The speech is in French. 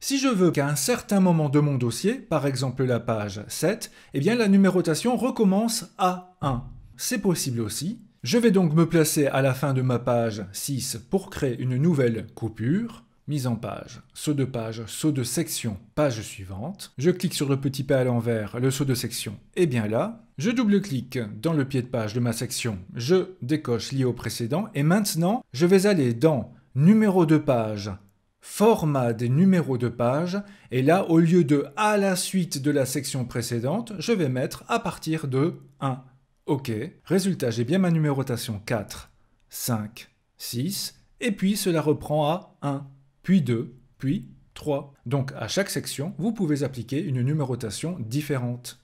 Si je veux qu'à un certain moment de mon dossier, par exemple la page 7, eh bien la numérotation recommence à 1. C'est possible aussi. Je vais donc me placer à la fin de ma page 6 pour créer une nouvelle coupure. Mise en page, saut de page, saut de section, page suivante. Je clique sur le petit P à l'envers, le saut de section est bien là. Je double-clique dans le pied de page de ma section, je décoche lié au précédent. Et maintenant, je vais aller dans numéro de page, format des numéros de page, et là, au lieu de à la suite de la section précédente, je vais mettre à partir de 1. OK. Résultat, j'ai bien ma numérotation 4, 5, 6, et puis cela reprend à 1, puis 2, puis 3. Donc à chaque section, vous pouvez appliquer une numérotation différente.